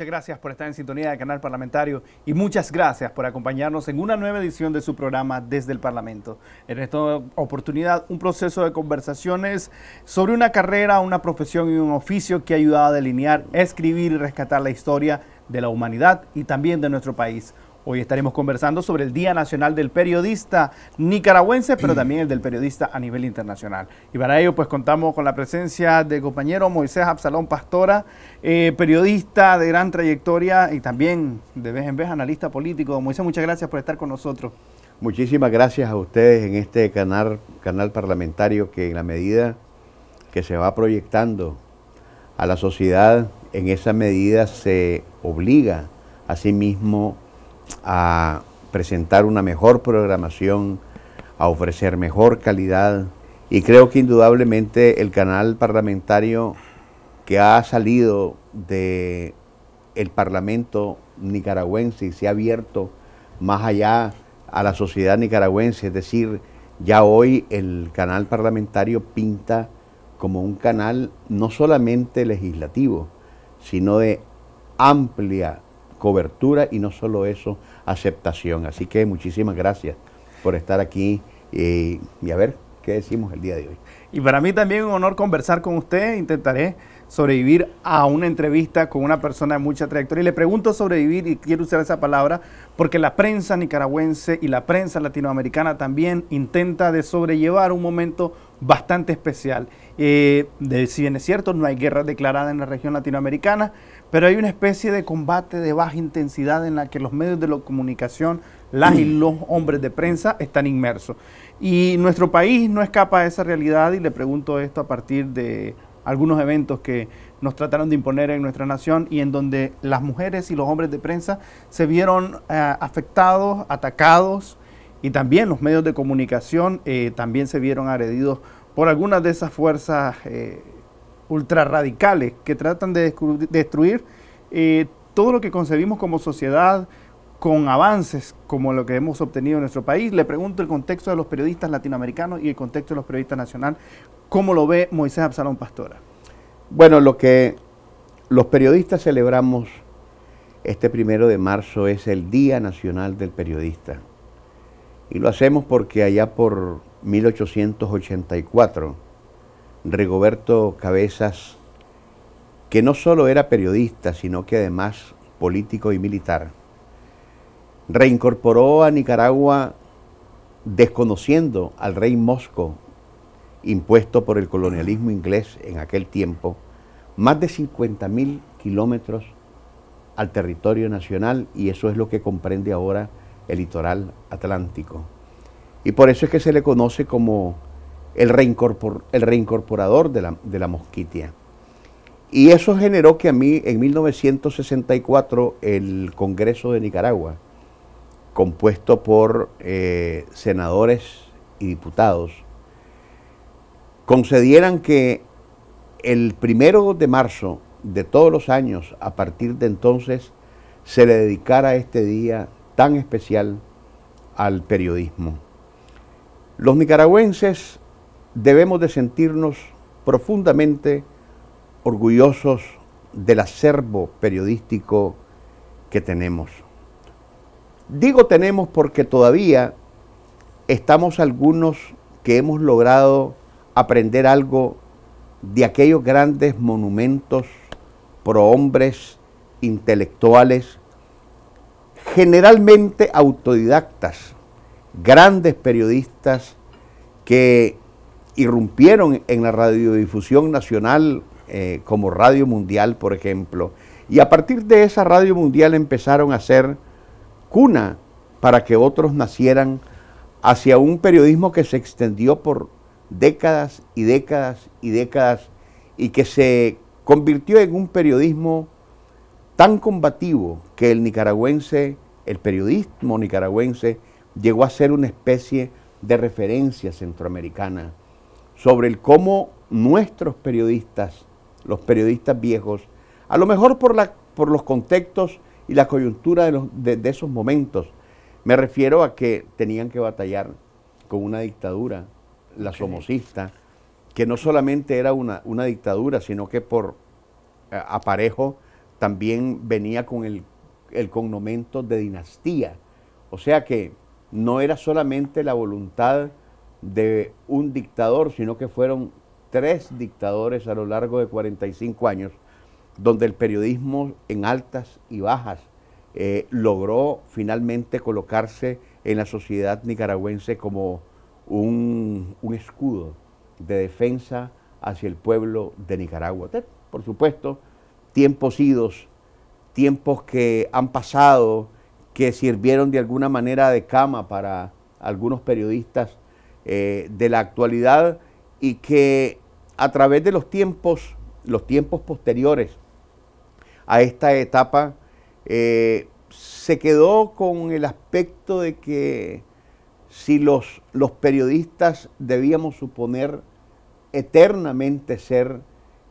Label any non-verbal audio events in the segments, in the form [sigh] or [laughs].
muchas gracias por estar en sintonía de canal parlamentario y muchas gracias por acompañarnos en una nueva edición de su programa desde el Parlamento. En esta oportunidad, un proceso de conversaciones sobre una carrera, una profesión y un oficio que ha ayudado a delinear, escribir y rescatar la historia de la humanidad y también de nuestro país. Hoy estaremos conversando sobre el Día Nacional del Periodista Nicaragüense, pero [clears throat] también el del periodista a nivel internacional. Y para ello, pues contamos con la presencia del compañero Moisés Absalón Pastora, eh, periodista de gran trayectoria y también de vez en vez analista político. Moisés, muchas gracias por estar con nosotros. Muchísimas gracias a ustedes en este canal, canal parlamentario que en la medida que se va proyectando a la sociedad, en esa medida se obliga a sí mismo a presentar una mejor programación, a ofrecer mejor calidad. Y creo que indudablemente el canal parlamentario que ha salido del Parlamento nicaragüense y se ha abierto más allá a la sociedad nicaragüense, es decir, ya hoy el canal parlamentario pinta como un canal no solamente legislativo, sino de amplia cobertura y no solo eso, aceptación. Así que muchísimas gracias por estar aquí eh, y, a ver qué decimos el día de hoy. Y para mí también un honor conversar con usted, intentaré sobrevivir a una entrevista con una persona de mucha trayectoria. Y le pregunto sobrevivir, y quiero usar esa palabra, porque la prensa nicaragüense y la prensa latinoamericana también intenta de sobrellevar un momento bastante especial. Eh, si bien es cierto, no hay guerra declarada en la región latinoamericana, pero hay una especie de combate de baja intensidad en la que los medios de comunicación, las y los hombres de prensa están inmersos. Y nuestro país no escapa a esa realidad y le pregunto esto a partir de algunos eventos que nos trataron de imponer en nuestra nación y en donde las mujeres y los hombres de prensa se vieron eh, afectados, atacados y también los medios de comunicación eh, también se vieron agredidos por algunas de esas fuerzas ultraradicales eh, ultrarradicales que tratan de destruir eh, todo lo que concebimos como sociedad con avances como lo que hemos obtenido en nuestro país. Le pregunto el contexto de los periodistas latinoamericanos y el contexto de los periodistas nacional. ¿Cómo lo ve Moisés Absalón Pastora? Bueno, lo que los periodistas celebramos este primero de marzo es el Día Nacional del Periodista. Y lo hacemos porque allá por 1884, Rigoberto Cabezas, que no solo era periodista, sino que además político y militar, reincorporó a Nicaragua desconociendo al rey Mosco, impuesto por el colonialismo inglés en aquel tiempo, más de 50.000 kilómetros al territorio nacional y eso es lo que comprende ahora el litoral atlántico. Y por eso es que se le conoce como el, reincorpor, el reincorporador de la, mosquitia. Y eso generó que a mí, en 1964, el Congreso de Nicaragua, compuesto por eh, senadores y diputados, concedieran que el primero de marzo de todos los años, a partir de entonces, se le dedicara este día tan especial al periodismo. Los nicaragüenses debemos de sentirnos profundamente orgullosos del acervo periodístico que tenemos. Digo tenemos porque todavía estamos algunos que hemos logrado aprender algo de aquellos grandes monumentos prohombres intelectuales, generalmente autodidactas, grandes periodistas que irrumpieron en la radiodifusión nacional eh, como Radio Mundial, por ejemplo. Y a partir de esa Radio Mundial empezaron a ser cuna para que otros nacieran hacia un periodismo que se extendió por décadas y décadas y décadas y que se convirtió en un periodismo tan combativo que el nicaragüense, el periodismo nicaragüense, llegó a ser una especie de referencia centroamericana sobre el cómo nuestros periodistas, los periodistas viejos, a lo mejor por, la, por los contextos y la coyuntura de, de, esos momentos, me refiero a que tenían que batallar con una dictadura, la somocista, que no solamente era una, dictadura, sino que por eh, aparejo también venía con el, el cognomento de dinastía. O sea que no era solamente la voluntad de un dictador, sino que fueron tres dictadores a lo largo de 45 años, donde el periodismo en altas y bajas eh, logró finalmente colocarse en la sociedad nicaragüense como un escudo de defensa hacia el pueblo de Nicaragua. Por supuesto, tiempos idos, tiempos que han pasado, que sirvieron de alguna manera de cama para algunos periodistas eh, de la actualidad y que a través de los tiempos, los tiempos posteriores a esta etapa, eh, se quedó con el aspecto de que si los, los periodistas debíamos suponer eternamente ser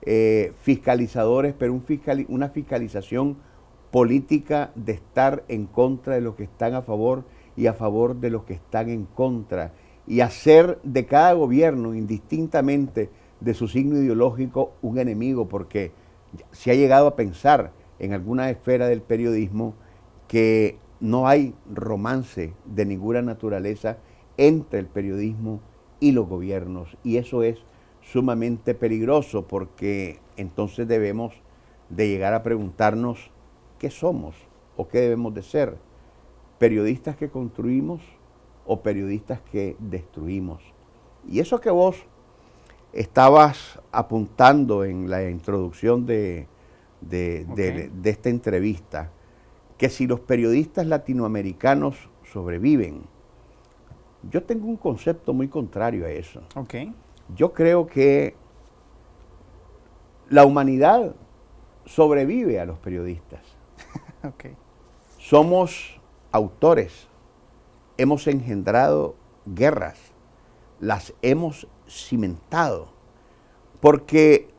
eh, fiscalizadores, pero un una fiscalización política de estar en contra de los que están a favor y a favor de los que están en contra, y hacer de cada gobierno, indistintamente de su signo ideológico, un enemigo, porque se ha llegado a pensar en alguna esfera del periodismo que no hay romance de ninguna naturaleza entre el periodismo y los gobiernos, y eso es sumamente peligroso porque entonces debemos de llegar a preguntarnos qué somos o qué debemos de ser, periodistas que construimos o periodistas que destruimos. Y eso que vos estabas apuntando en la introducción de, esta entrevista, que si los periodistas latinoamericanos sobreviven, yo tengo un concepto muy contrario a eso. Okay. Yo creo que la humanidad sobrevive a los periodistas. [laughs] Somos autores, hemos engendrado guerras, las hemos cimentado, porque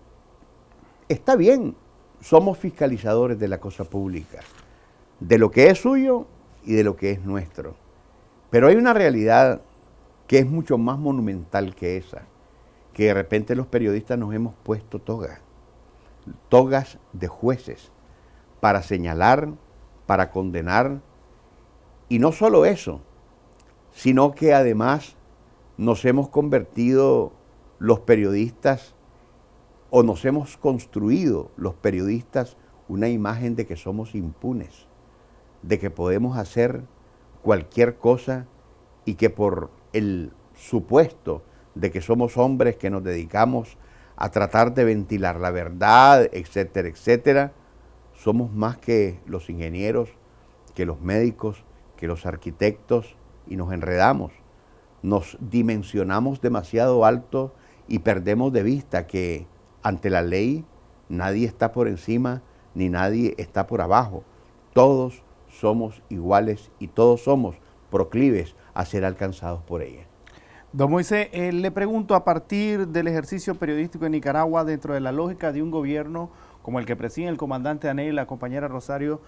está bien, somos fiscalizadores de la cosa pública, de lo que es suyo y de lo que es nuestro. Pero hay una realidad que es mucho más monumental que esa, que de repente los periodistas nos hemos puesto toga togas de jueces, para señalar, para condenar. Y no solo eso, sino que además nos hemos convertido los periodistas o nos hemos construido los periodistas una imagen de que somos impunes, de que podemos hacer cualquier cosa y que por el supuesto de que somos hombres que nos dedicamos a tratar de ventilar la verdad, etcétera, etcétera, somos más que los ingenieros, que los médicos, que los arquitectos y nos enredamos. Nos dimensionamos demasiado alto y perdemos de vista que ante la ley nadie está por encima ni nadie está por abajo. Todos somos iguales y todos somos proclives a ser alcanzados por ella. Don Moisés, eh, le pregunto a partir del ejercicio periodístico en Nicaragua, dentro de la lógica de un gobierno como el que preside el comandante Anel y la compañera Rosario,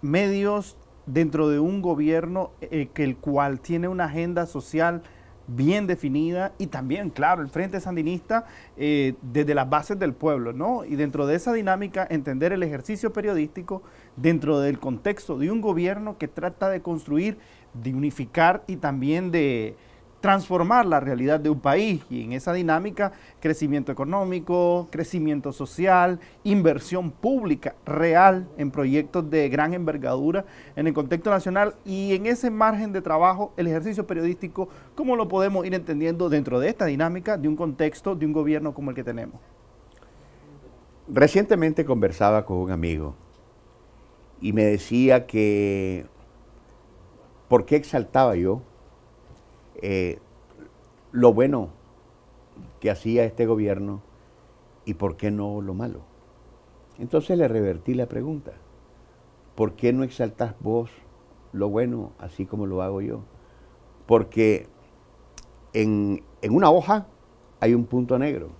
medios dentro de un gobierno eh, que el cual tiene una agenda social bien definida y también, claro, el Frente Sandinista eh, desde las bases del pueblo, ¿no? Y dentro de esa dinámica, entender el ejercicio periodístico dentro del contexto de un gobierno que trata de construir, de unificar y también de, transformar la realidad de un país y en esa dinámica crecimiento económico, crecimiento social, inversión pública real en proyectos de gran envergadura en el contexto nacional y en ese margen de trabajo el ejercicio periodístico, ¿cómo lo podemos ir entendiendo dentro de esta dinámica de un contexto de un gobierno como el que tenemos? Recientemente conversaba con un amigo y me decía que ¿por qué exaltaba yo eh, lo bueno que hacía este gobierno y por qué no lo malo. Entonces le revertí la pregunta. ¿Por qué no exaltas vos lo bueno así como lo hago yo? Porque en, una hoja hay un punto negro,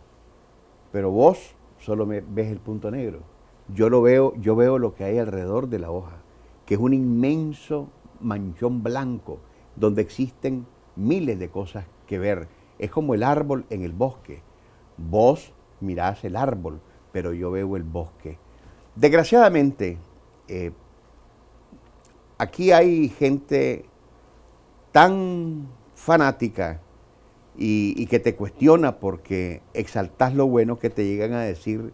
pero vos solo ves el punto negro. Yo lo veo, yo veo lo que hay alrededor de la hoja, que es un inmenso manchón blanco donde existen miles de cosas que ver. Es como el árbol en el bosque. Vos mirás el árbol, pero yo veo el bosque. Desgraciadamente, eh, aquí hay gente tan fanática y, que te cuestiona porque exaltas lo bueno que te llegan a decir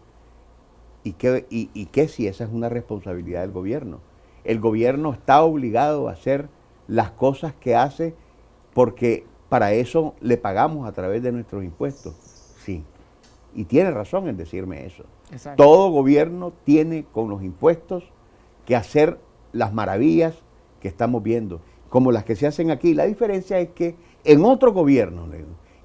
y qué y, y que si esa es una responsabilidad del gobierno. El gobierno está obligado a hacer las cosas que hace porque para eso le pagamos a través de nuestros impuestos. Sí. Y tiene razón en decirme eso. Todo gobierno tiene con los impuestos que hacer las maravillas que estamos viendo, como las que se hacen aquí. La diferencia es que en otro gobierno,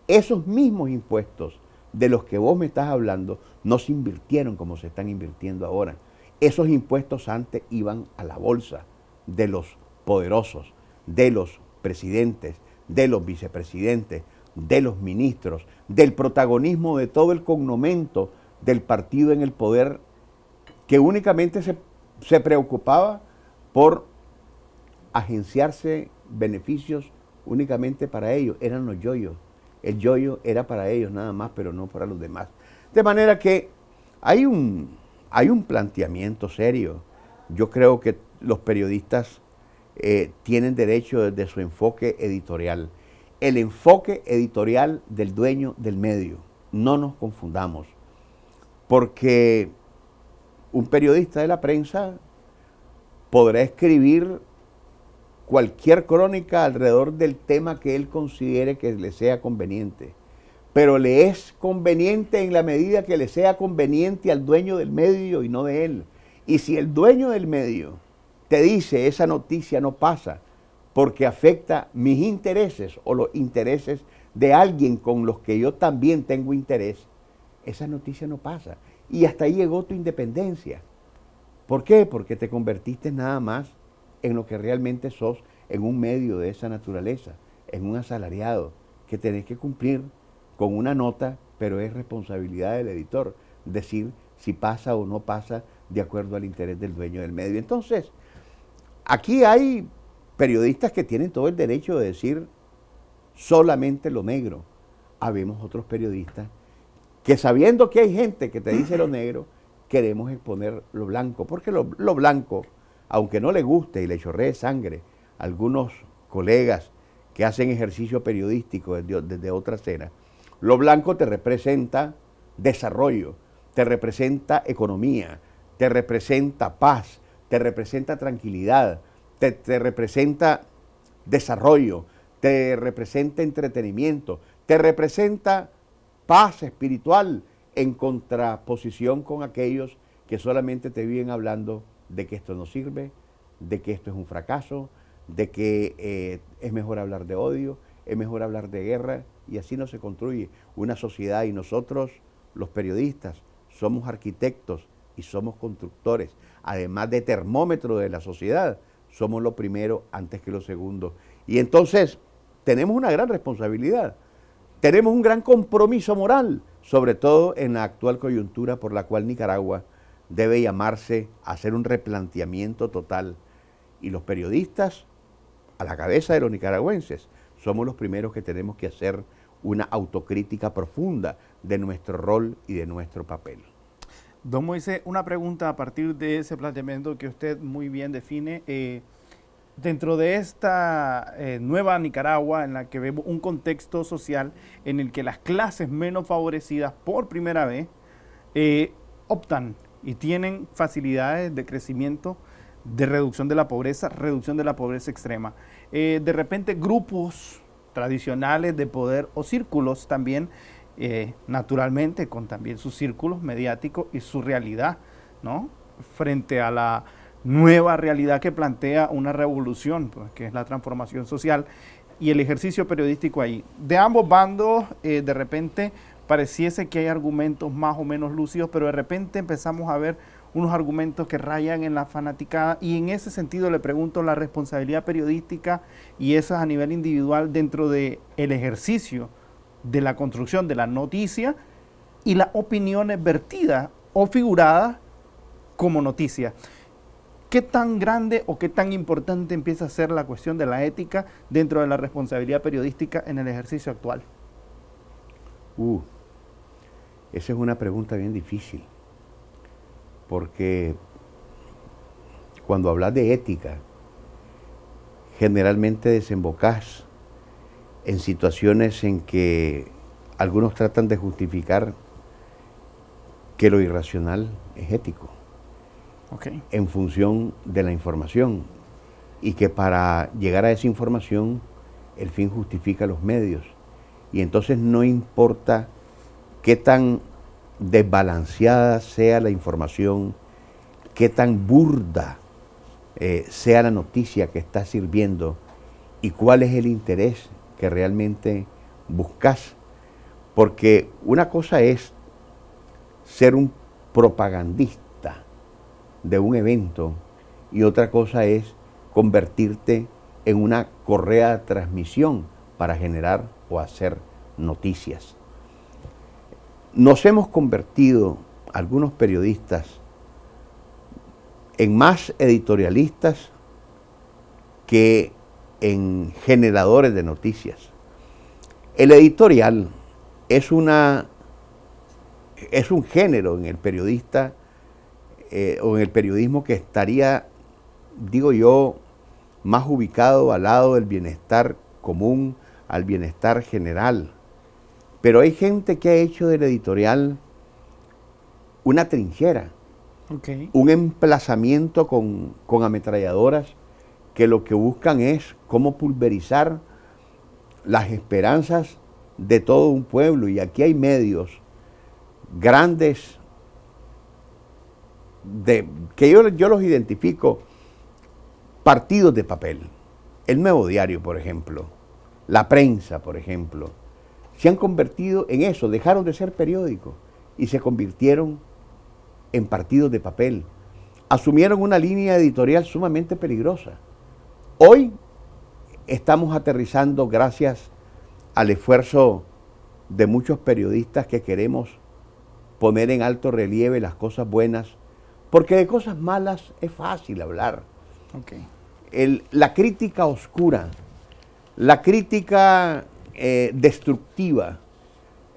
esos mismos impuestos de los que vos me estás hablando no se invirtieron como se están invirtiendo ahora. Esos impuestos antes iban a la bolsa de los poderosos, de los presidentes, de los vicepresidentes, de los ministros, del protagonismo de todo el cognomento del partido en el poder, que únicamente se, preocupaba por agenciarse beneficios únicamente para ellos, eran los yoyos. El yoyo era para ellos nada más, pero no para los demás. De manera que hay un, hay un planteamiento serio. Yo creo que los periodistas eh, tienen derecho desde su enfoque editorial. El enfoque editorial del dueño del medio. No nos confundamos, porque un periodista de la prensa podrá escribir cualquier crónica alrededor del tema que él considere que le sea conveniente. Pero le es conveniente en la medida que le sea conveniente al dueño del medio y no de él. Y si el dueño del medio te dice esa noticia no pasa porque afecta mis intereses o los intereses de alguien con los que yo también tengo interés, esa noticia no pasa. Y hasta ahí llegó tu independencia. ¿Por qué? Porque te convertiste nada más en lo que realmente sos, en un medio de esa naturaleza, en un asalariado, que tenés que cumplir con una nota, pero es responsabilidad del editor decir si pasa o no pasa de acuerdo al interés del dueño del medio. Entonces, Aquí hay periodistas que tienen todo el derecho de decir solamente lo negro. Habemos otros periodistas que sabiendo que hay gente que te dice lo [clears throat] negro, queremos exponer lo blanco, porque lo, blanco, aunque no le guste y le chorree sangre a algunos colegas que hacen ejercicio periodístico desde, desde otra escena, lo blanco te representa desarrollo, te representa economía, te representa paz, te representa tranquilidad, te, representa desarrollo, te representa entretenimiento, te representa paz espiritual en contraposición con aquellos que solamente te viven hablando de que esto no sirve, de que esto es un fracaso, de que eh, es mejor hablar de odio, es mejor hablar de guerra, y así no se construye una sociedad. Y nosotros, los periodistas, somos arquitectos y somos constructores, además de termómetro de la sociedad, somos lo primero antes que lo segundo. Y entonces tenemos una gran responsabilidad, tenemos un gran compromiso moral, sobre todo en la actual coyuntura por la cual Nicaragua debe llamarse a hacer un replanteamiento total. Y los periodistas, a la cabeza de los nicaragüenses, somos los primeros que tenemos que hacer una autocrítica profunda de nuestro rol y de nuestro papel. Don Moisés, una pregunta a partir de ese planteamiento que usted muy bien define. Eh, dentro de esta eh, nueva Nicaragua en la que vemos un contexto social en el que las clases menos favorecidas por primera vez eh, optan y tienen facilidades de crecimiento, de reducción de la pobreza, reducción de la pobreza extrema. de repente grupos tradicionales de poder o círculos también eh, naturalmente con también sus círculos mediáticos y su realidad, ¿no? Frente a la nueva realidad que plantea una revolución, pues, que es la transformación social y el ejercicio periodístico ahí. De ambos bandos, eh, de repente pareciese que hay argumentos más o menos lúcidos, pero de repente empezamos a ver unos argumentos que rayan en la fanaticada y en ese sentido le pregunto la responsabilidad periodística y esa a nivel individual dentro del el ejercicio de la construcción de la noticia y las opiniones vertidas o figuradas como noticia. ¿Qué tan grande o qué tan importante empieza a ser la cuestión de la ética dentro de la responsabilidad periodística en el ejercicio actual? Uh, esa es una pregunta bien difícil, porque cuando hablas de ética, generalmente desembocas en situaciones en que algunos tratan de justificar que lo irracional es ético, en función de la información, y que para llegar a esa información el fin justifica los medios. Y entonces no importa qué tan desbalanceada sea la información, qué tan burda eh, sea la noticia que está sirviendo y cuál es el interés que realmente buscas. Porque una cosa es ser un propagandista de un evento y otra cosa es convertirte en una correa de transmisión para generar o hacer noticias. Nos hemos convertido, algunos periodistas, en más editorialistas que en generadores de noticias. El editorial es, una, es un género en el periodista eh, o en el periodismo que estaría, digo yo, más ubicado al lado del bienestar común, al bienestar general. Pero hay gente que ha hecho del editorial una trinjera un emplazamiento con, con ametralladoras que lo que buscan es cómo pulverizar las esperanzas de todo un pueblo. Y aquí hay medios grandes de, que yo, yo los identifico partidos de papel. El Nuevo Diario, por ejemplo. La prensa, por ejemplo. Se han convertido en eso. Dejaron de ser periódicos y se convirtieron en partidos de papel. Asumieron una línea editorial sumamente peligrosa Hoy estamos aterrizando gracias al esfuerzo de muchos periodistas que queremos poner en alto relieve las cosas buenas, porque de cosas malas es fácil hablar. la crítica oscura, la crítica eh, destructiva,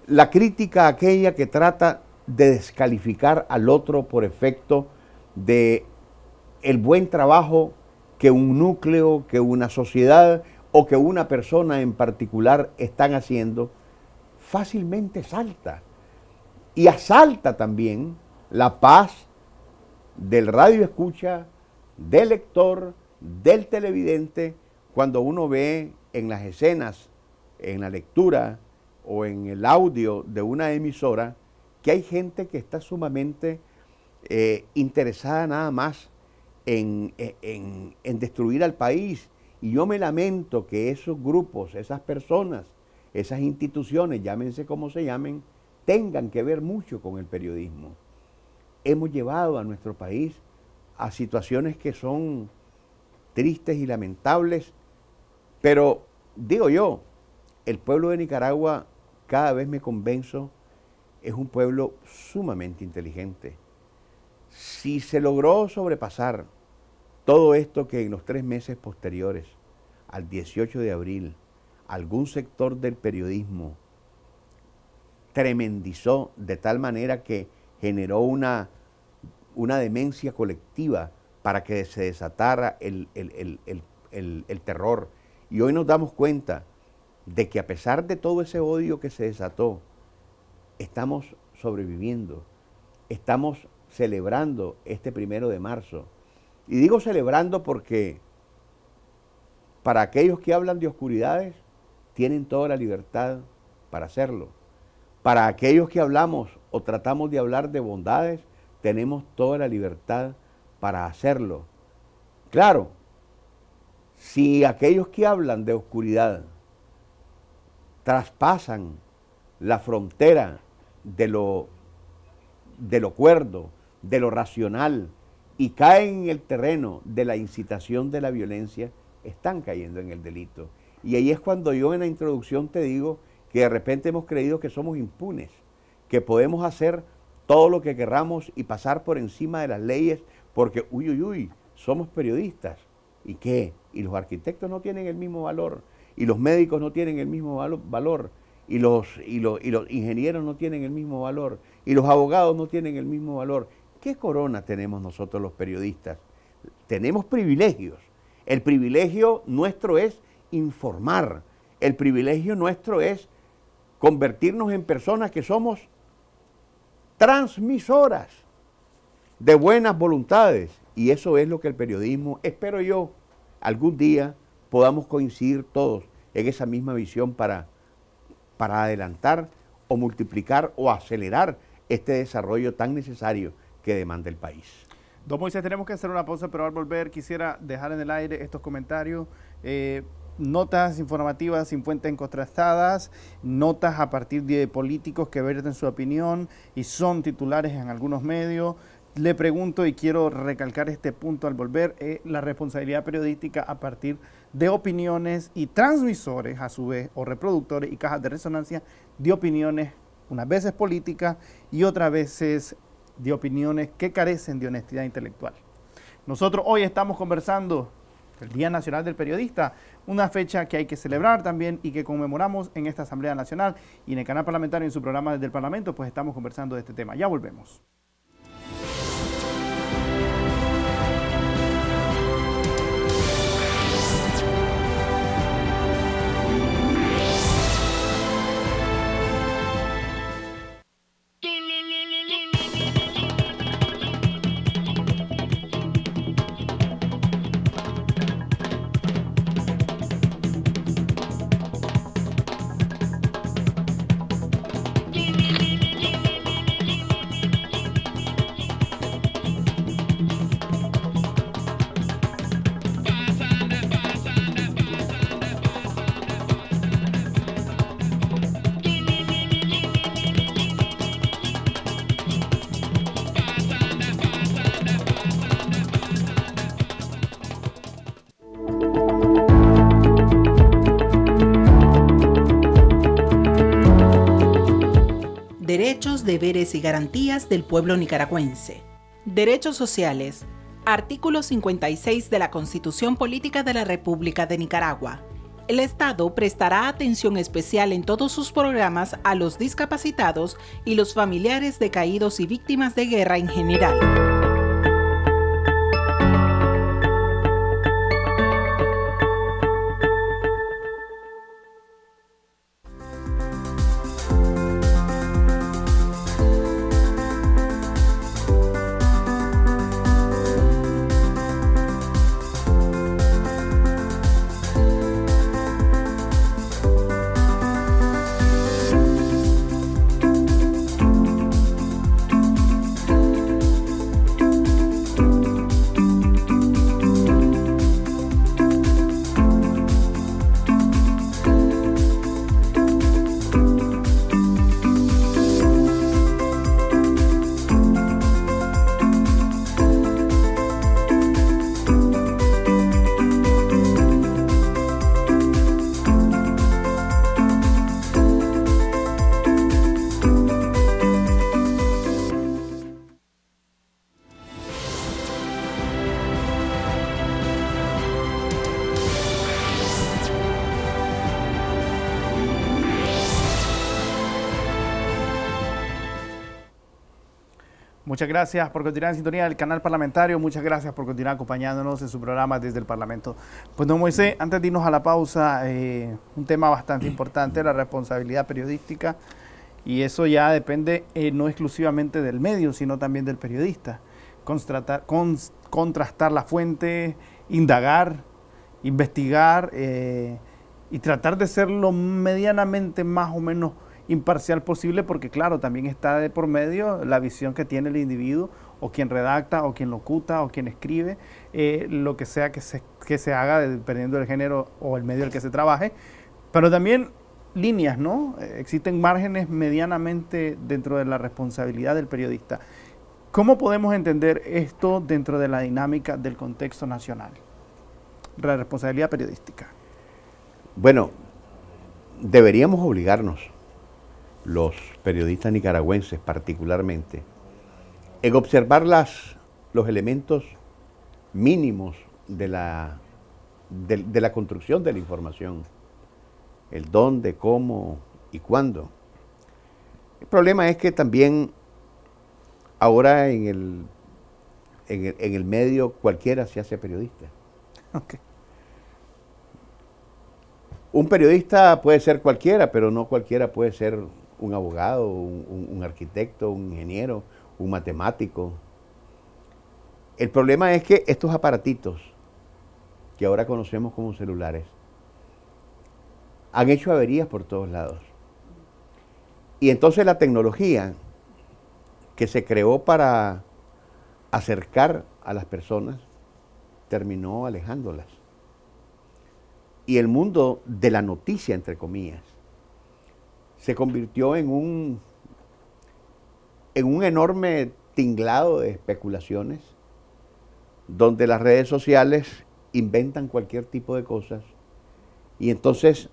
la crítica aquella que trata de descalificar al otro por efecto de el buen trabajo que un núcleo, que una sociedad o que una persona en particular están haciendo, fácilmente salta. Y asalta también la paz del radio escucha, del lector, del televidente, cuando uno ve en las escenas, en la lectura o en el audio de una emisora, que hay gente que está sumamente eh, interesada nada más en, destruir al país. Y yo me lamento que esos grupos, esas personas, esas instituciones, llámense como se llamen, tengan que ver mucho con el periodismo. Hemos llevado a nuestro país a situaciones que son tristes y lamentables, pero digo yo, el pueblo de Nicaragua, cada vez me convenzo, es un pueblo sumamente inteligente si se logró sobrepasar todo esto que en los tres meses posteriores, al 18 de abril, algún sector del periodismo tremendizó de tal manera que generó una, una demencia colectiva para que se desatara el, el terror. Y hoy nos damos cuenta de que a pesar de todo ese odio que se desató, estamos sobreviviendo, estamos celebrando este primero de marzo. Y digo celebrando porque para aquellos que hablan de oscuridades, tienen toda la libertad para hacerlo. Para aquellos que hablamos o tratamos de hablar de bondades, tenemos toda la libertad para hacerlo. Claro, si aquellos que hablan de oscuridad traspasan la frontera de lo, de lo cuerdo, de lo racional y caen en el terreno de la incitación de la violencia, están cayendo en el delito. Y ahí es cuando yo en la introducción te digo que de repente hemos creído que somos impunes, que podemos hacer todo lo que querramos y pasar por encima de las leyes porque, uy, uy, uy, somos periodistas. ¿Y qué? Y los arquitectos no tienen el mismo valor, y los médicos no tienen el mismo valor, y los, y, los, y los ingenieros no tienen el mismo valor, y los abogados no tienen el mismo valor, ¿Qué corona tenemos nosotros los periodistas? Tenemos privilegios. El privilegio nuestro es informar. El privilegio nuestro es convertirnos en personas que somos transmisoras de buenas voluntades. Y eso es lo que el periodismo, espero yo, algún día podamos coincidir todos en esa misma visión para, para adelantar o multiplicar o acelerar este desarrollo tan necesario que demanda el país. Don Moisés, tenemos que hacer una pausa, pero al volver quisiera dejar en el aire estos comentarios. Eh, notas informativas sin fuentes contrastadas, notas a partir de políticos que verten su opinión y son titulares en algunos medios. Le pregunto y quiero recalcar este punto al volver, eh, la responsabilidad periodística a partir de opiniones y transmisores a su vez o reproductores y cajas de resonancia de opiniones unas veces políticas y otras veces de opiniones que carecen de honestidad intelectual. Nosotros hoy estamos conversando el Día Nacional del Periodista, una fecha que hay que celebrar también y que conmemoramos en esta Asamblea Nacional y en el canal parlamentario en su programa desde el Parlamento, pues estamos conversando de este tema. Ya volvemos. derechos, deberes y garantías del pueblo nicaragüense. Derechos sociales. Artículo 56 de la Constitución Política de la República de Nicaragua. El Estado prestará atención especial en todos sus programas a los discapacitados y los familiares de caídos y víctimas de guerra en general. Muchas gracias por continuar en sintonía del canal parlamentario. Muchas gracias por continuar acompañándonos en su programa desde el Parlamento. Pues no, Moisés, antes de irnos a la pausa, eh, un tema bastante importante, la responsabilidad periodística. Y eso ya depende eh, no exclusivamente del medio, sino también del periodista. contrastar la fuente, indagar, investigar eh, y tratar de ser medianamente más o menos imparcial posible porque claro, también está de por medio la visión que tiene el individuo o quien redacta o quien locuta o quien escribe, eh, lo que sea que se, que se haga dependiendo del género o el medio al que se trabaje, pero también líneas, ¿no? Existen márgenes medianamente dentro de la responsabilidad del periodista. ¿Cómo podemos entender esto dentro de la dinámica del contexto nacional? La responsabilidad periodística. Bueno, deberíamos obligarnos los periodistas nicaragüenses particularmente, en observar las, los elementos mínimos de la, de, la construcción de la información, el dónde, cómo y cuándo. El problema es que también ahora en el, en el, medio cualquiera se hace periodista. Un periodista puede ser cualquiera, pero no cualquiera puede ser un abogado, un, arquitecto, un ingeniero, un matemático. El problema es que estos aparatitos que ahora conocemos como celulares han hecho averías por todos lados. Y entonces la tecnología que se creó para acercar a las personas terminó alejándolas. Y el mundo de la noticia, entre comillas, se convirtió en un, en un enorme tinglado de especulaciones, donde las redes sociales inventan cualquier tipo de cosas. Y entonces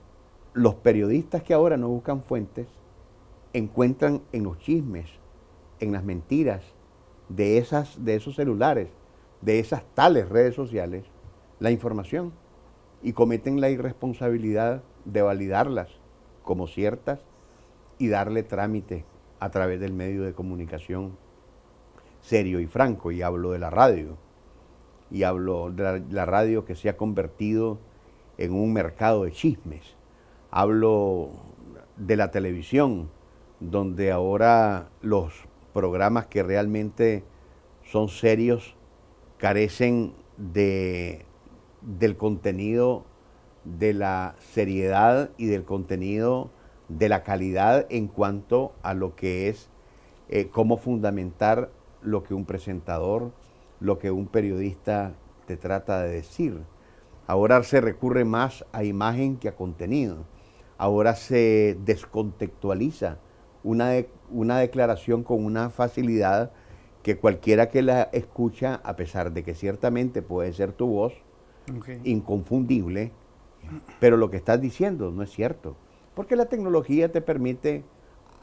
los periodistas que ahora no buscan fuentes encuentran en los chismes, en las mentiras de, esas, de esos celulares, de esas tales redes sociales, la información y cometen la irresponsabilidad de validarlas como ciertas y darle trámite a través del medio de comunicación serio y franco. Y hablo de la radio. Y hablo de la, radio que se ha convertido en un mercado de chismes. Hablo de la televisión, donde ahora los programas que realmente son serios carecen de, del contenido, de la seriedad y del contenido de la calidad en cuanto a lo que es, eh, cómo fundamentar lo que un presentador, lo que un periodista te trata de decir. Ahora se recurre más a imagen que a contenido. Ahora se descontextualiza una, una declaración con una facilidad que cualquiera que la escucha, a pesar de que ciertamente puede ser tu voz, inconfundible, pero lo que estás diciendo no es cierto. Porque la tecnología te permite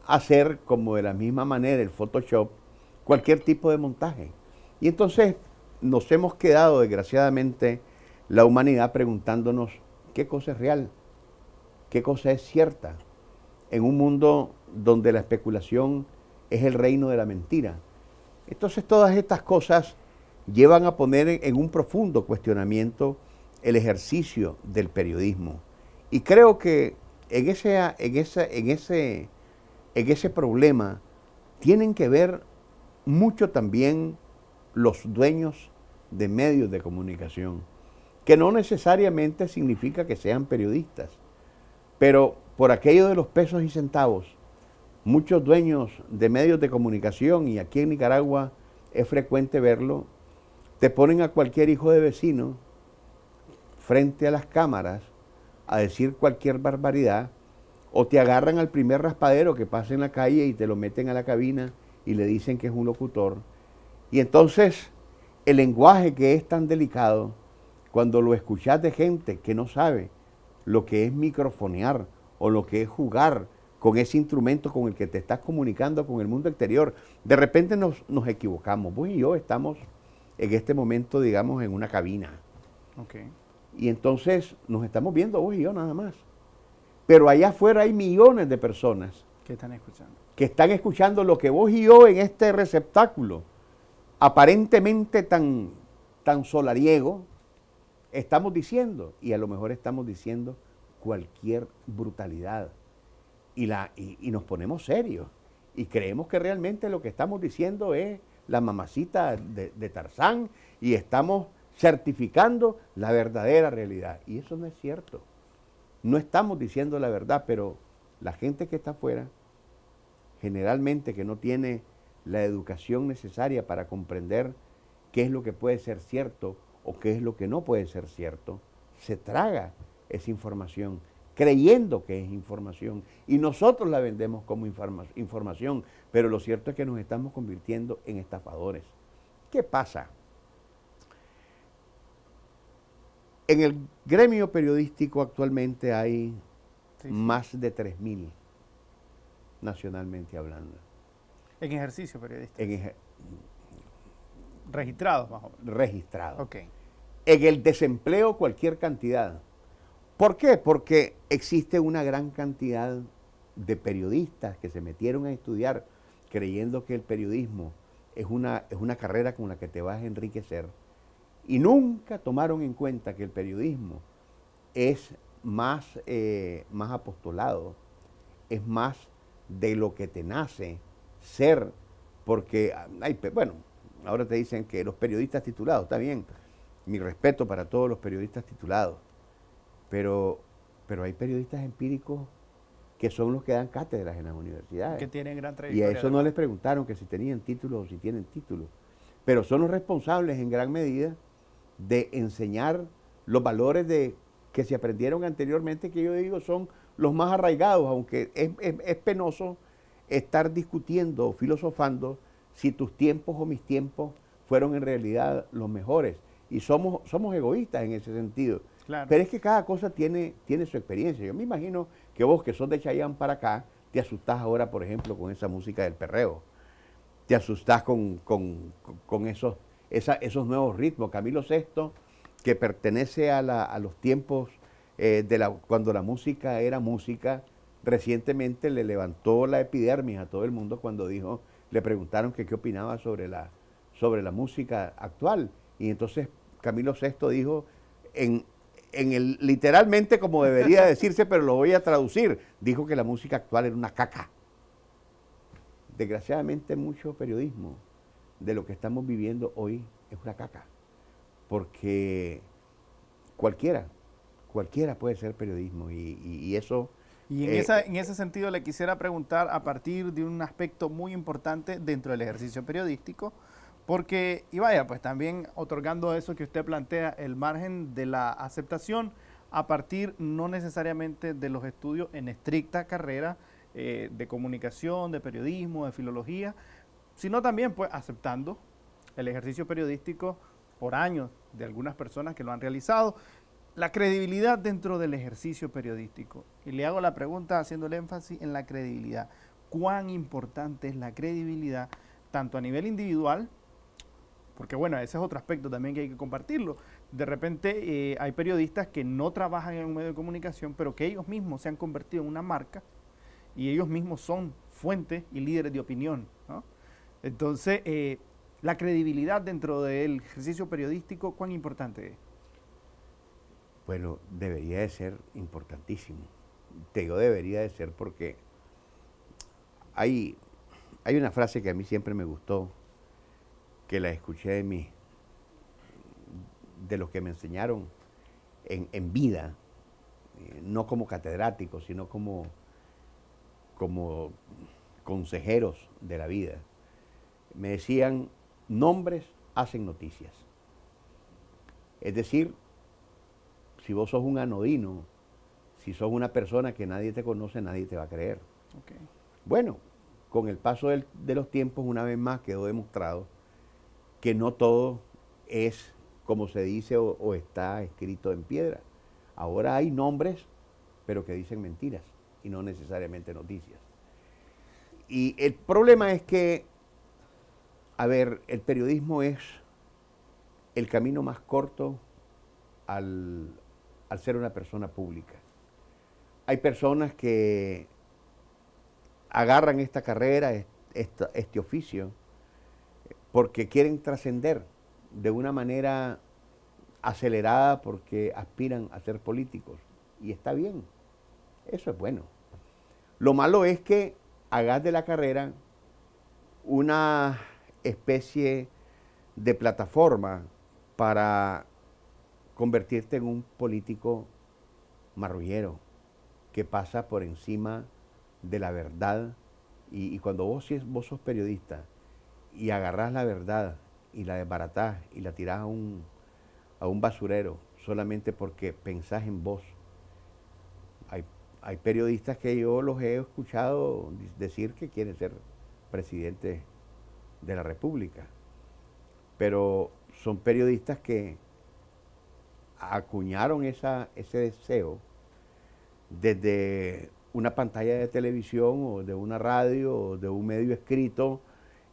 hacer, como de la misma manera el Photoshop, cualquier tipo de montaje. Y entonces nos hemos quedado, desgraciadamente, la humanidad preguntándonos qué cosa es real, qué cosa es cierta, en un mundo donde la especulación es el reino de la mentira. Entonces todas estas cosas llevan a poner en un profundo cuestionamiento el ejercicio del periodismo. Y creo que en ese, ese, en ese, en ese problema tienen que ver mucho también los dueños de medios de comunicación, que no necesariamente significa que sean periodistas, pero por aquello de los pesos y centavos, muchos dueños de medios de comunicación, y aquí en Nicaragua es frecuente verlo, te ponen a cualquier hijo de vecino frente a las cámaras a decir cualquier barbaridad, o te agarran al primer raspadero que pasa en la calle y te lo meten a la cabina y le dicen que es un locutor. Y entonces el lenguaje que es tan delicado, cuando lo escuchas de gente que no sabe lo que es microfonear o lo que es jugar con ese instrumento con el que te estás comunicando con el mundo exterior, de repente nos, equivocamos. Vos y yo estamos en este momento, digamos, en una cabina. Okay. Y entonces nos estamos viendo vos y yo nada más. Pero allá afuera hay millones de personas que están escuchando. Que están escuchando lo que vos y yo en este receptáculo, aparentemente tan, tan solariego, estamos diciendo. Y a lo mejor estamos diciendo cualquier brutalidad. Y, la, y, nos ponemos serios. Y creemos que realmente lo que estamos diciendo es la mamacita de, de Tarzán y estamos certificando la verdadera realidad. Y eso no es cierto. No estamos diciendo la verdad, pero la gente que está afuera, generalmente que no tiene la educación necesaria para comprender qué es lo que puede ser cierto o qué es lo que no puede ser cierto, se traga esa información creyendo que es información y nosotros la vendemos como informa información, pero lo cierto es que nos estamos convirtiendo en estafadores. ¿Qué pasa? En el gremio periodístico actualmente hay más de 3.000, nacionalmente hablando. En ejercicio periodístico. En Registrados, más o menos. Registrados. En el desempleo, cualquier cantidad. ¿Por qué? Porque existe una gran cantidad de periodistas que se metieron a estudiar creyendo que el periodismo es una, es una carrera con la que te vas a enriquecer y nunca tomaron en cuenta que el periodismo es más, eh, más apostolado, es más de lo que te nace ser, porque, ah, hay, bueno, ahora te dicen que los periodistas titulados, está bien, mi respeto para todos los periodistas titulados, pero, pero hay periodistas empíricos que son los que dan cátedras en las universidades. Que tienen gran trayectoria. Y a eso no les preguntaron que si tenían títulos o si tienen títulos, pero son los responsables en gran medida de enseñar los valores de, que se aprendieron anteriormente, que yo digo son los más arraigados, aunque es, penoso estar discutiendo o filosofando si tus tiempos o mis tiempos fueron en realidad los mejores. Y somos, somos egoístas en ese sentido. Pero es que cada cosa tiene, tiene su experiencia. Yo me imagino que vos, que sos de Chayán para acá, te asustás ahora, por ejemplo, con esa música del perreo. Te asustás con, con esos esos nuevos ritmos. Camilo VI, que pertenece a, los tiempos eh, de cuando la música era música, recientemente le levantó la epidermis a todo el mundo cuando dijo, le preguntaron qué opinaba sobre la, sobre la música actual. Y entonces Camilo VI dijo, en el, literalmente como debería [laughs] decirse, pero lo voy a traducir, dijo que la música actual era una caca. Desgraciadamente mucho periodismo de lo que estamos viviendo hoy es una caca, porque cualquiera, cualquiera puede ser periodismo y, eso... Y en, esa, eh, en ese sentido le quisiera preguntar a partir de un aspecto muy importante dentro del ejercicio periodístico, porque, y vaya, pues también otorgando eso que usted plantea, el margen de la aceptación a partir no necesariamente de los estudios en estricta carrera eh, de comunicación, de periodismo, de filología, sino también pues aceptando el ejercicio periodístico por años de algunas personas que lo han realizado, la credibilidad dentro del ejercicio periodístico. Y le hago la pregunta haciendo el énfasis en la credibilidad. ¿Cuán importante es la credibilidad tanto a nivel individual, porque bueno, ese es otro aspecto también que hay que compartirlo. De repente eh, hay periodistas que no trabajan en un medio de comunicación, pero que ellos mismos se han convertido en una marca y ellos mismos son fuentes y líderes de opinión. Entonces, eh, la credibilidad dentro del ejercicio periodístico, ¿cuán importante es? Bueno, debería de ser importantísimo. Te digo, debería de ser porque hay, una frase que a mí siempre me gustó, que la escuché de mí, de los que me enseñaron en, vida, eh, no como catedráticos, sino como, como consejeros de la vida me decían, nombres hacen noticias. Es decir, si vos sos un anodino, si sos una persona que nadie te conoce, nadie te va a creer. Bueno, con el paso de los tiempos, una vez más quedó demostrado que no todo es como se dice o está escrito en piedra. Ahora hay nombres, pero que dicen mentiras y no necesariamente noticias. Y el problema es que a ver, el periodismo es el camino más corto al, ser una persona pública. Hay personas que agarran esta carrera, este oficio, porque quieren trascender de una manera acelerada porque aspiran a ser políticos. Y está bien, eso es bueno. Lo malo es que hagas de la carrera una especie de plataforma para convertirte en un político marrullero que pasa por encima de la verdad. Y, cuando vos, vos sos periodista y agarrás la verdad y la desbaratás y la tirás a un, basurero solamente porque pensás en vos, hay, hay periodistas que yo los he escuchado decir que quieren ser presidentes de la República. Pero son periodistas que acuñaron ese deseo desde una pantalla de televisión o de una radio o de un medio escrito,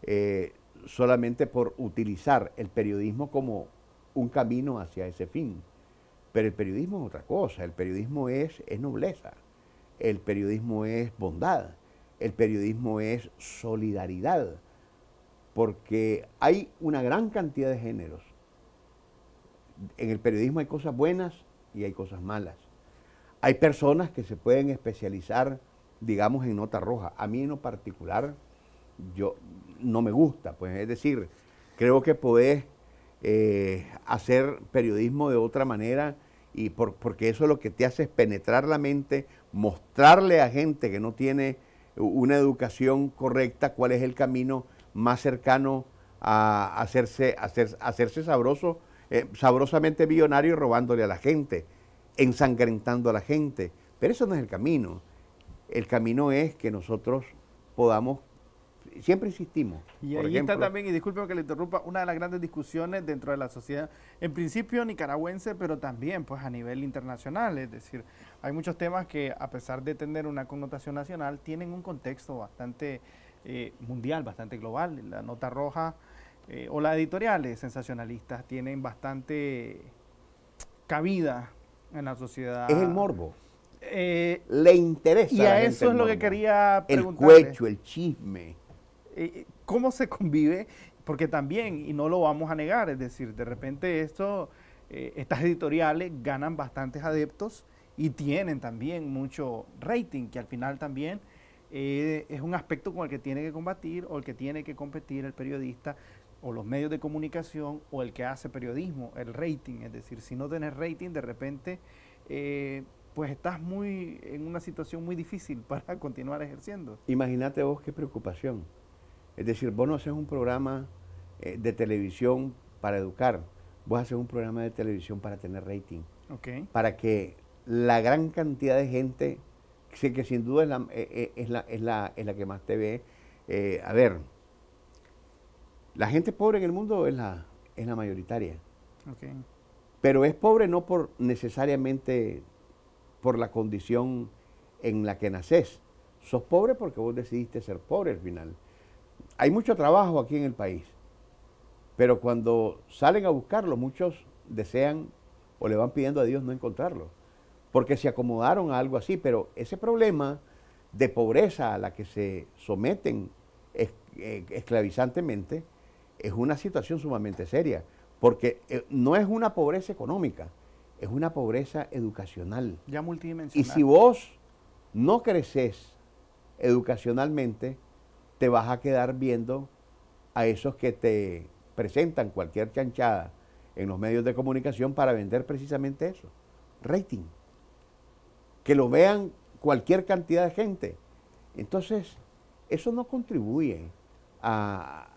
eh, solamente por utilizar el periodismo como un camino hacia ese fin. Pero el periodismo es otra cosa, el periodismo es, es nobleza, el periodismo es bondad, el periodismo es solidaridad porque hay una gran cantidad de géneros. En el periodismo hay cosas buenas y hay cosas malas. Hay personas que se pueden especializar, digamos, en nota roja. A mí en lo particular, yo no me gusta, pues es decir, creo que podés eh, hacer periodismo de otra manera y porque eso lo que te hace es penetrar la mente, mostrarle a gente que no tiene una educación correcta cuál es el camino más cercano a hacerse, hacer, hacerse sabroso, eh, sabrosamente millonario robándole a la gente, ensangrentando a la gente. Pero eso no es el camino. El camino es que nosotros podamos siempre insistimos. Y ahí está también, y disculpen que le interrumpa, una de las grandes discusiones dentro de la sociedad, en principio nicaragüense, pero también pues a nivel internacional, es decir, hay muchos temas que a pesar de tener una connotación nacional, tienen un contexto bastante eh, mundial, bastante global. La nota roja eh, o las editoriales sensacionalistas tienen bastante cabida en la sociedad. Es el morbo. Eh, Le interesa. Y a, eso es lo que quería preguntar. El cuecho, el chisme. ¿Cómo se convive? Porque también, y no lo vamos a negar, es decir, de repente esto, estas editoriales ganan bastantes adeptos y tienen también mucho rating, que al final también eh, es un aspecto con el que tiene que combatir o el que tiene que competir el periodista o los medios de comunicación o el que hace periodismo, el rating. Es decir, si no tenés rating, de repente, eh, pues estás muy en una situación muy difícil [laughs] para continuar ejerciendo. Imagínate vos qué preocupación. Es decir, vos no haces un programa eh, de televisión para educar, vos haces un programa de televisión para tener rating. Para que la gran cantidad de gente sé que sin duda es la, eh, eh, es la, la, que más te ve. Eh, a ver, la gente pobre en el mundo es la, es la mayoritaria. Pero es pobre no por necesariamente por la condición en la que naces. Sos pobre porque vos decidiste ser pobre al final. Hay mucho trabajo aquí en el país, pero cuando salen a buscarlo, muchos desean o le van pidiendo a Dios no encontrarlo porque se acomodaron a algo así, pero ese problema de pobreza a la que se someten eh, esclavizantemente es una situación sumamente seria, porque eh, no es una pobreza económica, es una pobreza educacional. Ya multidimensional. Y si vos no creces educacionalmente, te vas a quedar viendo a esos que te presentan cualquier chanchada en los medios de comunicación para vender precisamente eso, rating que lo vean cualquier cantidad de gente. Entonces, eso no contribuye a,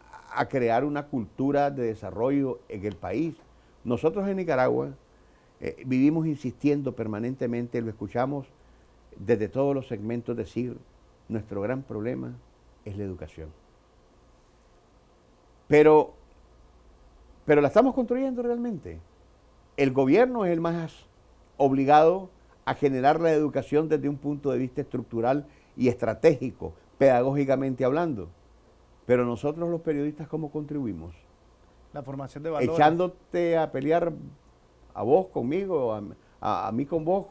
crear una cultura de desarrollo en el país. Nosotros en Nicaragua eh, vivimos insistiendo permanentemente, lo escuchamos desde todos los segmentos decir, nuestro gran problema es la educación. Pero, pero la estamos construyendo realmente. El gobierno es el más obligado a generar la educación desde un punto de vista estructural y estratégico, pedagógicamente hablando. Pero nosotros los periodistas, ¿cómo contribuimos? La formación de valores. Echándote a pelear a vos conmigo, a, a, mí con vos,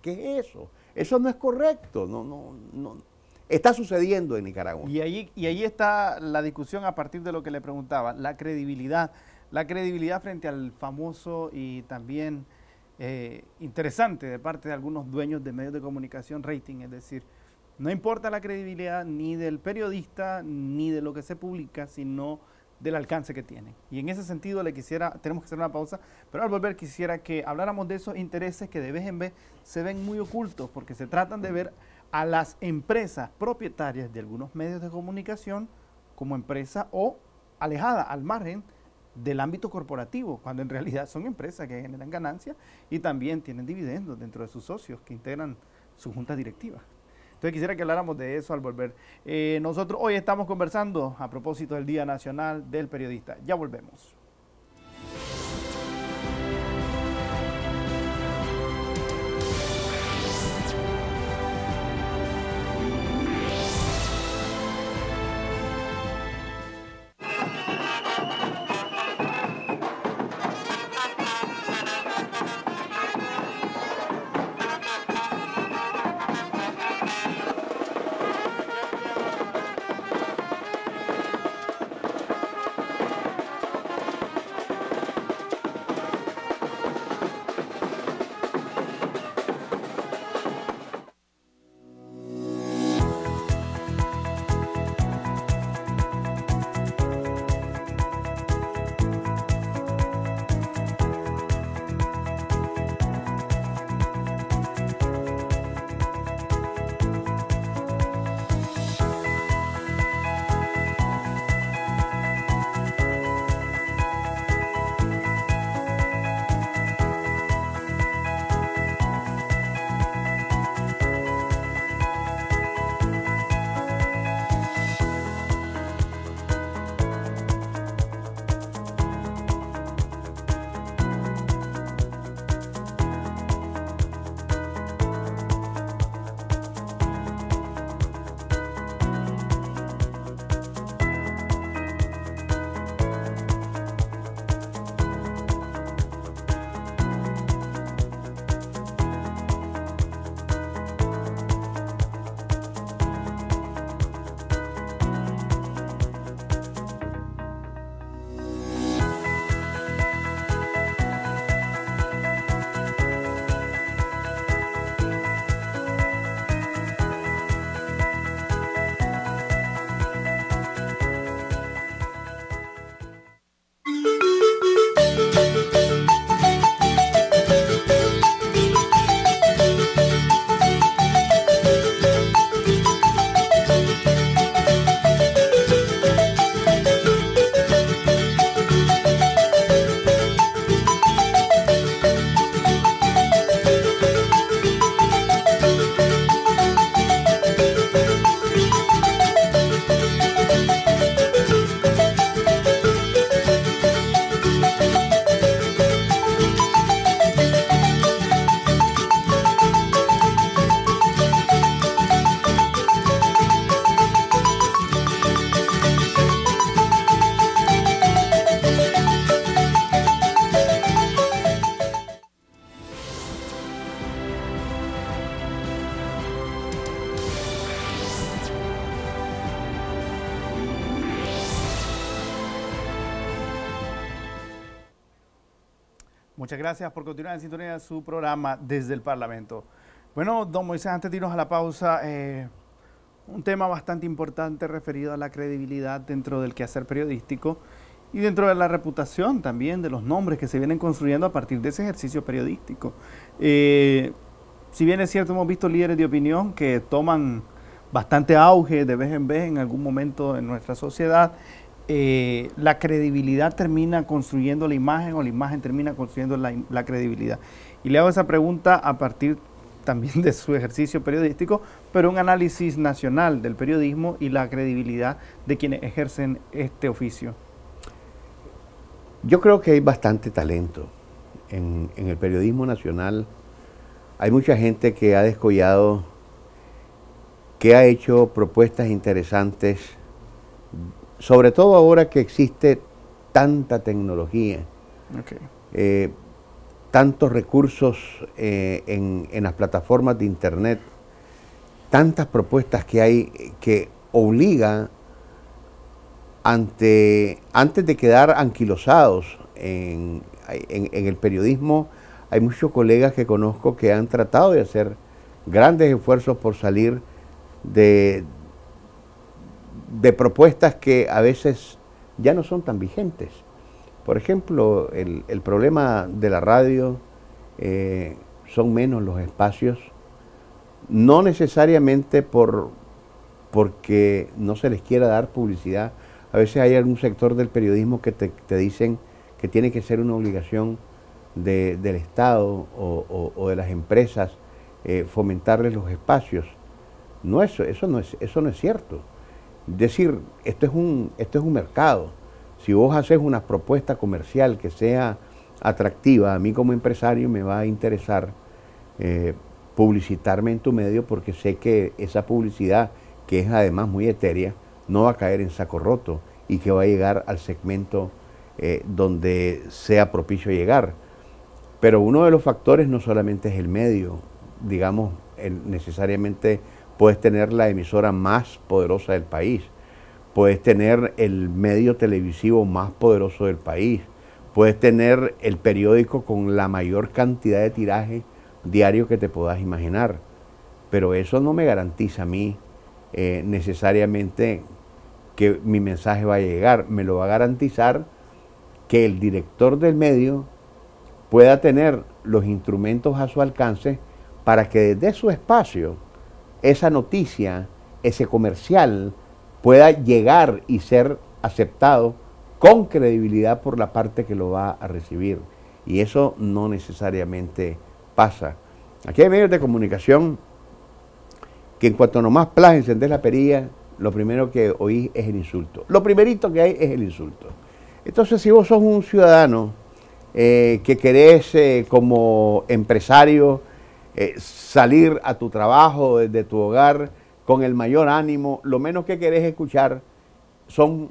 ¿qué es eso? Eso no es correcto, no, no, no. Está sucediendo en Nicaragua. Y ahí, y ahí está la discusión a partir de lo que le preguntaba, la credibilidad. La credibilidad frente al famoso y también eh, interesante de parte de algunos dueños de medios de comunicación rating, es decir, no importa la credibilidad ni del periodista ni de lo que se publica, sino del alcance que tiene. Y en ese sentido le quisiera, tenemos que hacer una pausa, pero al volver quisiera que habláramos de esos intereses que de vez en vez se ven muy ocultos, porque se tratan de ver a las empresas propietarias de algunos medios de comunicación como empresa o alejada, al margen del ámbito corporativo, cuando en realidad son empresas que generan ganancias y también tienen dividendos dentro de sus socios que integran su junta directiva. Entonces quisiera que habláramos de eso al volver. Eh, nosotros hoy estamos conversando a propósito del Día Nacional del Periodista. Ya volvemos. Muchas gracias por continuar en sintonía su programa desde el Parlamento. Bueno, don Moisés, antes de irnos a la pausa, eh, un tema bastante importante referido a la credibilidad dentro del quehacer periodístico y dentro de la reputación también de los nombres que se vienen construyendo a partir de ese ejercicio periodístico. Eh, si bien es cierto, hemos visto líderes de opinión que toman bastante auge de vez en vez en algún momento en nuestra sociedad eh, la credibilidad termina construyendo la imagen o la imagen termina construyendo la, credibilidad. Y le hago esa pregunta a partir también de su ejercicio periodístico, pero un análisis nacional del periodismo y la credibilidad de quienes ejercen este oficio. Yo creo que hay bastante talento en, en el periodismo nacional. Hay mucha gente que ha descollado, que ha hecho propuestas interesantes sobre todo ahora que existe tanta tecnología, eh, tantos recursos eh, en, las plataformas de Internet, tantas propuestas que hay eh, que obliga ante, antes de quedar anquilosados en el periodismo, hay muchos colegas que conozco que han tratado de hacer grandes esfuerzos por salir de, de propuestas que a veces ya no son tan vigentes. Por ejemplo, el, el problema de la radio, eh, son menos los espacios, no necesariamente por, porque no se les quiera dar publicidad. A veces hay algún sector del periodismo que te, dicen que tiene que ser una obligación del Estado o, de las empresas eh, fomentarles los espacios. No, eso, eso, no es, eso no es cierto decir, esto es un, esto es un mercado. Si vos haces una propuesta comercial que sea atractiva, a mí como empresario me va a interesar eh, publicitarme en tu medio porque sé que esa publicidad, que es además muy etérea, no va a caer en saco roto y que va a llegar al segmento eh, donde sea propicio llegar. Pero uno de los factores no solamente es el medio, digamos, el, necesariamente puedes tener la emisora más poderosa del país, puedes tener el medio televisivo más poderoso del país, puedes tener el periódico con la mayor cantidad de tiraje diario que te puedas imaginar. Pero eso no me garantiza a mí eh, necesariamente que mi mensaje va a llegar, me lo va a garantizar que el director del medio pueda tener los instrumentos a su alcance para que desde su espacio esa noticia, ese comercial, pueda llegar y ser aceptado con credibilidad por la parte que lo va a recibir. Y eso no necesariamente pasa. Aquí hay medios de comunicación que en cuanto nomás plas encendés la perilla, lo primero que oís es el insulto. Lo primerito que hay es el insulto. Entonces, si vos sos un ciudadano eh, que querés eh, como empresario, eh, salir a tu trabajo, desde tu hogar, con el mayor ánimo. Lo menos que querés escuchar son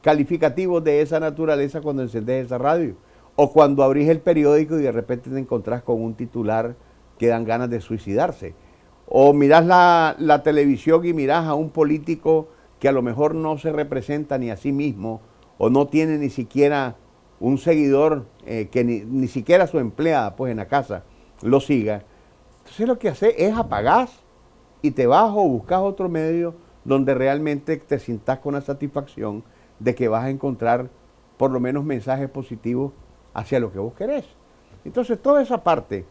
calificativos de esa naturaleza cuando encendés esa radio. O cuando abrís el periódico y de repente te encontrás con un titular que dan ganas de suicidarse. O mirás la, televisión y mirás a un político que a lo mejor no se representa ni a sí mismo o no tiene ni siquiera un seguidor eh, que ni, siquiera su empleada pues en la casa lo siga. Entonces lo que hace es apagás y te vas o buscas otro medio donde realmente te sientas con la satisfacción de que vas a encontrar por lo menos mensajes positivos hacia lo que vos querés. Entonces toda esa parte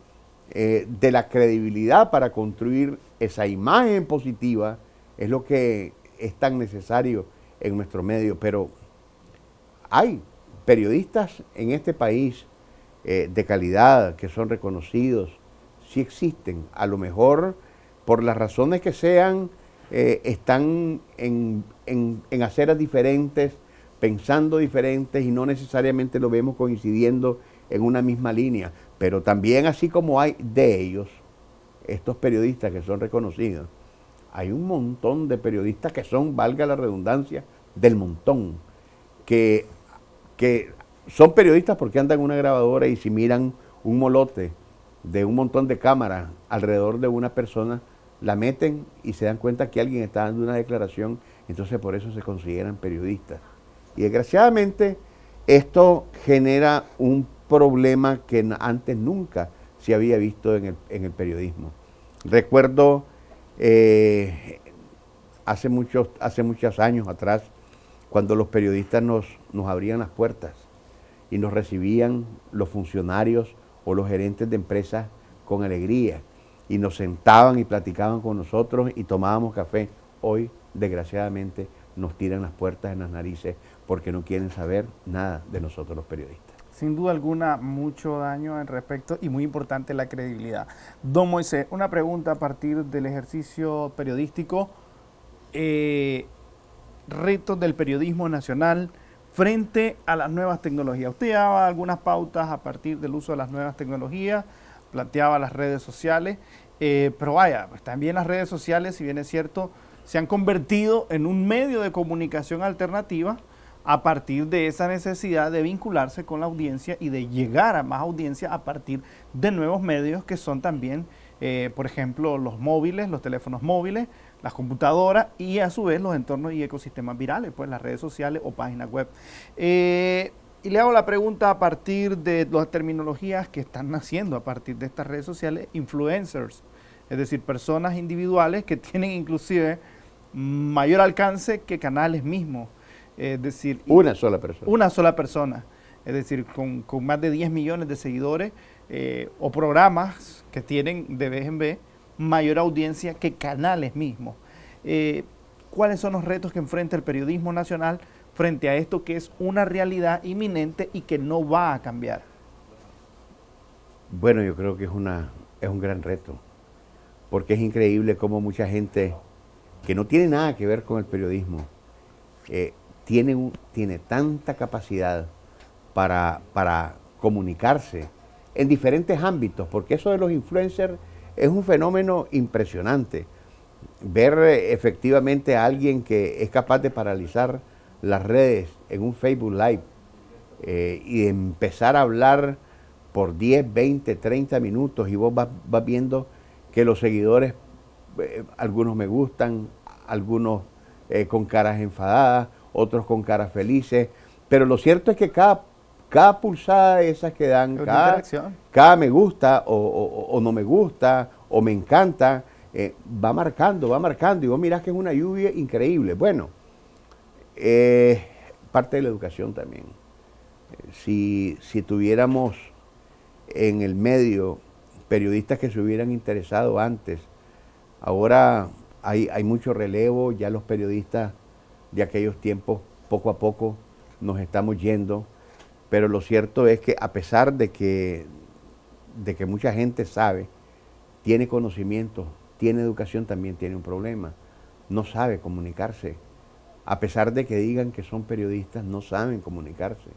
eh, de la credibilidad para construir esa imagen positiva es lo que es tan necesario en nuestro medio. Pero hay periodistas en este país eh, de calidad, que son reconocidos, si existen. A lo mejor, por las razones que sean, eh, están en, en, en aceras diferentes, pensando diferentes y no necesariamente lo vemos coincidiendo en una misma línea. Pero también así como hay de ellos, estos periodistas que son reconocidos, hay un montón de periodistas que son, valga la redundancia, del montón, que, que son periodistas porque andan en una grabadora y si miran un molote de un montón de cámaras alrededor de una persona, la meten y se dan cuenta que alguien está dando una declaración, entonces por eso se consideran periodistas. Y desgraciadamente esto genera un problema que antes nunca se había visto en el, periodismo. Recuerdo eh, hace, muchos, hace años atrás, cuando los periodistas nos abrían las puertas y nos recibían los funcionarios o los gerentes de empresas con alegría y nos sentaban y platicaban con nosotros y tomábamos café. Hoy, desgraciadamente, nos tiran las puertas en las narices porque no quieren saber nada de nosotros los periodistas. Sin duda alguna, mucho daño en respecto y muy importante la credibilidad. Don Moisés, una pregunta a partir del ejercicio periodístico. Eh, retos del periodismo nacional, frente a las nuevas tecnologías. Usted daba algunas pautas a partir del uso de las nuevas tecnologías, planteaba las redes sociales, eh, pero vaya, pues también las redes sociales, si bien es cierto, se han convertido en un medio de comunicación alternativa a partir de esa necesidad de vincularse con la audiencia y de llegar a más audiencia a partir de nuevos medios que son también, eh, por ejemplo, los móviles, los teléfonos móviles, las computadoras y a su vez los entornos y ecosistemas virales, pues las redes sociales o páginas web. Eh, y le hago la pregunta a partir de las terminologías que están naciendo a partir de estas redes sociales, influencers, es decir, personas individuales que [laughs] tienen inclusive mayor alcance que canales mismos. Es decir, una sola persona. Una sola persona. Es decir, con, más de 10 millones de seguidores eh, o programas que tienen de vez en vez mayor audiencia que canales mismos. Eh, ¿Cuáles son los retos que enfrenta el periodismo nacional frente a esto que es una realidad inminente y que no va a cambiar? Bueno, yo creo que es, una, es un gran reto, porque es increíble cómo mucha gente que no tiene nada que ver con el periodismo, eh, tiene, tiene tanta capacidad para, para comunicarse en diferentes ámbitos, porque eso de los influencers es un fenómeno impresionante. Ver eh, efectivamente a alguien que es capaz de paralizar las redes en un Facebook Live eh, y empezar a hablar por 10, 20, 30 minutos y vos vas, viendo que los seguidores, eh, algunos me gustan, algunos con caras enfadadas, otros con caras felices, pero lo cierto es que cada cada pulsada de esas que dan, cada, me gusta o, no me gusta o me encanta, eh, va marcando, va marcando. Y vos mirás que es una lluvia increíble. Bueno, eh, parte de la educación también. Eh, si, tuviéramos en el medio periodistas que se hubieran interesado antes, ahora hay, hay mucho relevo, ya los periodistas de aquellos tiempos poco a poco nos estamos yendo. Pero lo cierto es que a pesar de que, de que mucha gente sabe, tiene conocimiento, tiene educación, también tiene un problema. No sabe comunicarse. A pesar de que digan que son periodistas, no saben comunicarse.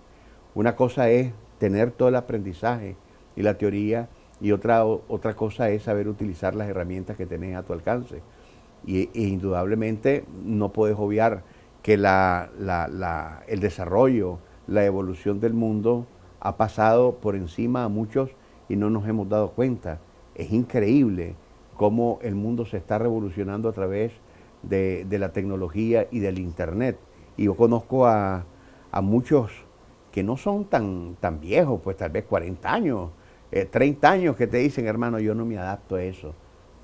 Una cosa es tener todo el aprendizaje y la teoría y otra, otra cosa es saber utilizar las herramientas que tenés a tu alcance. Y, e indudablemente no puedes obviar que el desarrollo, la evolución del mundo ha pasado por encima a muchos y no nos hemos dado cuenta. Es increíble cómo el mundo se está revolucionando a través de, la tecnología y del Internet. Y yo conozco a, muchos que no son tan, tan, viejos, pues tal vez 40 años, 30 eh, años que te dicen, hermano, yo no me adapto a eso.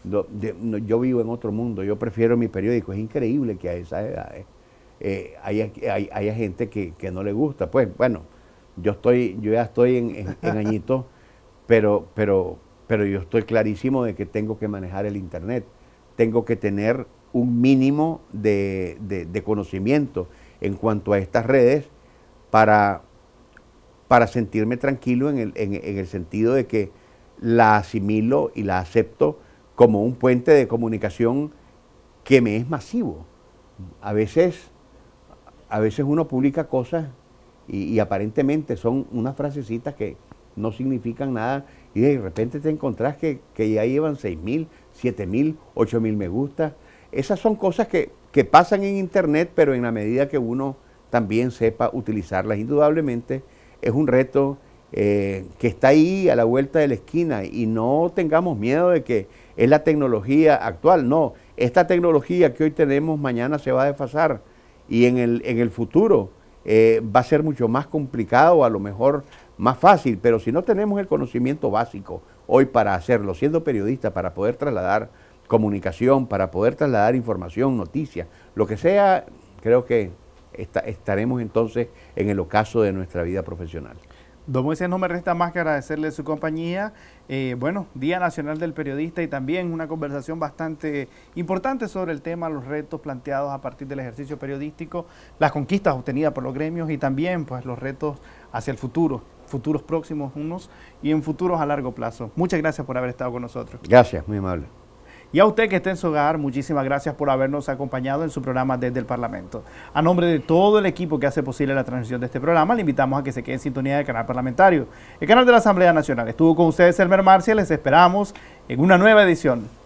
yo vivo en otro mundo, yo prefiero mi periódico. Es increíble que a esas edades eh, hay, hay, hay, gente que, no le gusta. Pues bueno, yo, estoy, yo ya estoy en, [laughs] añitos, pero, pero, pero yo estoy clarísimo de que tengo que manejar el Internet, tengo que tener un mínimo de, conocimiento en cuanto a estas redes para, para sentirme tranquilo en el, en el sentido de que la asimilo y la acepto como un puente de comunicación que me es masivo. A veces a veces uno publica cosas y, aparentemente son unas frasecitas que no significan nada y de repente te encontrás que, ya llevan 6.000, 7.000, 8.000 me gusta. Esas son cosas que, pasan en Internet, pero en la medida que uno también sepa utilizarlas, indudablemente es un reto eh, que está ahí a la vuelta de la esquina y no tengamos miedo de que es la tecnología actual, no, esta tecnología que hoy tenemos mañana se va a desfasar y en el, en el futuro eh, va a ser mucho más complicado, a lo mejor más fácil, pero si no tenemos el conocimiento básico hoy para hacerlo, siendo periodista, para poder trasladar comunicación, para poder trasladar información, noticias, lo que sea, creo que estaremos entonces en el ocaso de nuestra vida profesional. Don Moisés, no me resta más que agradecerle su compañía. Eh, bueno, Día Nacional del Periodista y también una conversación bastante importante sobre el tema, los retos planteados a partir del ejercicio periodístico, las conquistas obtenidas por los gremios y también pues, los retos hacia el futuro, futuros próximos unos y en futuros a largo plazo. Muchas gracias por haber estado con nosotros. Gracias, muy amable. Y a usted que esté en su hogar, muchísimas gracias por habernos acompañado en su programa desde el Parlamento. A nombre de todo el equipo que hace posible la transmisión de este programa, le invitamos a que se quede en sintonía del canal parlamentario. El canal de la Asamblea Nacional estuvo con ustedes Elmer Marcia, les esperamos en una nueva edición